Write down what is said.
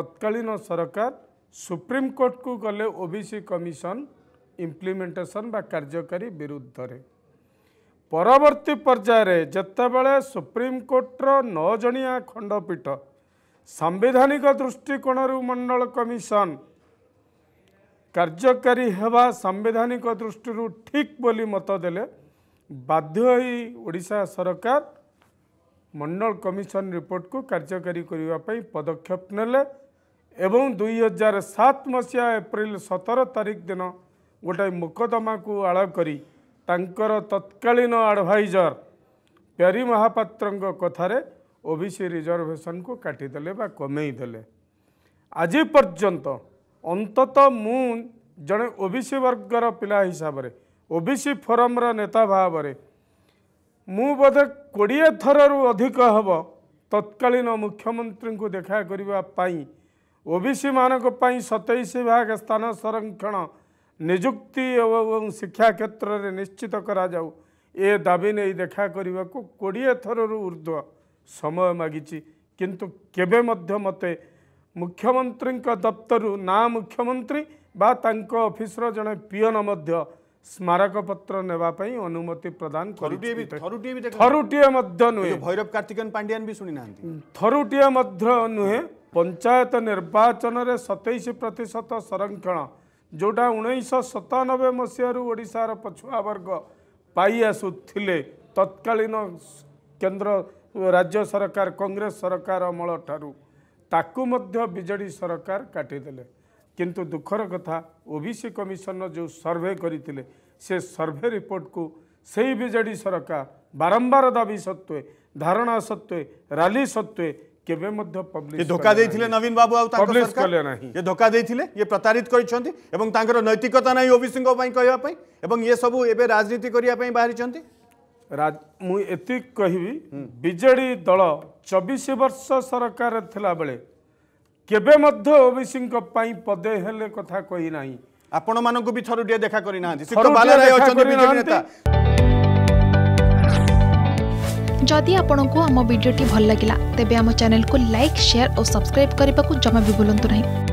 ତତ୍କାଳୀନ ସରକାର ସୁପ୍ରିମକୋର୍ଟକୁ ଗଲେ ଓ ବି ସି କମିଶନ ଇମ୍ପ୍ଲିମେଣ୍ଟେସନ ବା କାର୍ଯ୍ୟକାରୀ ବିରୁଦ୍ଧରେ ପରବର୍ତ୍ତୀ ପର୍ଯ୍ୟାୟରେ ଯେତେବେଳେ ସୁପ୍ରିମକୋର୍ଟର ନଅ ଜଣିଆ ଖଣ୍ଡପୀଠ ସାମ୍ବିଧାନିକ ଦୃଷ୍ଟିକୋଣରୁ ମଣ୍ଡଳ କମିଶନ କାର୍ଯ୍ୟକାରୀ ହେବା ସାମ୍ବିଧାନିକ ଦୃଷ୍ଟିରୁ ଠିକ୍ ବୋଲି ମତ ଦେଲେ ବାଧ୍ୟ ହୋଇ ଓଡ଼ିଶା ସରକାର ମଣ୍ଡଳ କମିଶନ ରିପୋର୍ଟକୁ କାର୍ଯ୍ୟକାରୀ କରିବା ପାଇଁ ପଦକ୍ଷେପ ନେଲେ ଏବଂ ଦୁଇହଜାର ସାତ ମସିହା ଏପ୍ରିଲ ସତର ତାରିଖ ଦିନ ଗୋଟାଏ ମୋକଦ୍ଦମାକୁ ଆଳ କରି ତାଙ୍କର ତତ୍କାଳୀନ ଆଡ଼ଭାଇଜର ପ୍ୟାରି ମହାପାତ୍ରଙ୍କ କଥାରେ ଓ ବି ସି ରିଜର୍ଭେସନକୁ କାଟିଦେଲେ ବା କମେଇଦେଲେ ଆଜି ପର୍ଯ୍ୟନ୍ତ ଅନ୍ତତଃ ମୁଁ ଜଣେ ଓ ବି ସି ବର୍ଗର ପିଲା ହିସାବରେ ଓ ବି ସି ଫୋରମ୍ର ନେତା ଭାବରେ ମୁଁ ବୋଧେ କୋଡ଼ିଏ ଥରରୁ ଅଧିକ ହେବ ତତ୍କାଳୀନ ମୁଖ୍ୟମନ୍ତ୍ରୀଙ୍କୁ ଦେଖା କରିବା ପାଇଁ ଓ ବି ସି ମାନଙ୍କ ପାଇଁ ସତେଇଶ ଭାଗ ସ୍ଥାନ ସଂରକ୍ଷଣ ନିଯୁକ୍ତି ଏବଂ ଶିକ୍ଷା କ୍ଷେତ୍ରରେ ନିଶ୍ଚିତ କରାଯାଉ ଏ ଦାବି ନେଇ ଦେଖା କରିବାକୁ କୋଡ଼ିଏ ଥରରୁ ଉର୍ଦ୍ଧ୍ୱ ସମୟ ମାଗିଛି କିନ୍ତୁ କେବେ ମଧ୍ୟ ମୋତେ ମୁଖ୍ୟମନ୍ତ୍ରୀଙ୍କ ଦପ୍ତରରୁ ନା ମୁଖ୍ୟମନ୍ତ୍ରୀ ବା ତାଙ୍କ ଅଫିସର ଜଣେ ପିଅନ ମଧ୍ୟ ସ୍ମାରକପତ୍ର ନେବା ପାଇଁ ଅନୁମତି ପ୍ରଦାନ ଥରୁଟିଏ ମଧ୍ୟ ନୁହେଁ ଭୈରବ କାର୍ତ୍ତିକେନ ପାଣ୍ଡିଆନ ବି ଶୁଣିନାହାନ୍ତି ଥରୁଟିଏ ମଧ୍ୟ ନୁହେଁ ପଞ୍ଚାୟତ ନିର୍ବାଚନରେ ସତେଇଶ ପ୍ରତିଶତ ସଂରକ୍ଷଣ ଯେଉଁଟା ଉଣେଇଶହ ସତାନବେ ମସିହାରୁ ଓଡ଼ିଶାର ପଛୁଆ ବର୍ଗ ପାଇ ଆସୁଥିଲେ ତତ୍କାଳୀନ କେନ୍ଦ୍ର ରାଜ୍ୟ ସରକାର କଂଗ୍ରେସ ସରକାର ଅମଳ ଠାରୁ ତାକୁ ମଧ୍ୟ ବିଜେଡ଼ି ସରକାର କାଟିଦେଲେ किंतु दुखर र कथा कमिसन र जो से सर्वे रिपोर्ट को सही विजेडि सरकार बारम्बार दाबी सत्वे धारणा सत्वे राली सत्ते के धाइ नवीन बाबु इ धाइ प्रतारित गरिन्छ नैतिकता नै ओबिसी कि यसु एउटा बाह्र म यति कि विजेडी दल चबिस वर्ष सरकार बेला কেবে মধ্যে ওবিসিঙ্ক পাই পদে হেলে কথা কই নাই আপন মানকু বি থরু থরুটিয়ে দেখা করি না নাহান্তি সিকো বালারায় অছন্তি বিজেপি নেতা যদি আপনার আম ভিডিওটি ভাল লাগিলা তেবে আম চ্যানেল কু লাইক শেয়ার ও সবসক্রাইব করা জমা বি ভুলতু না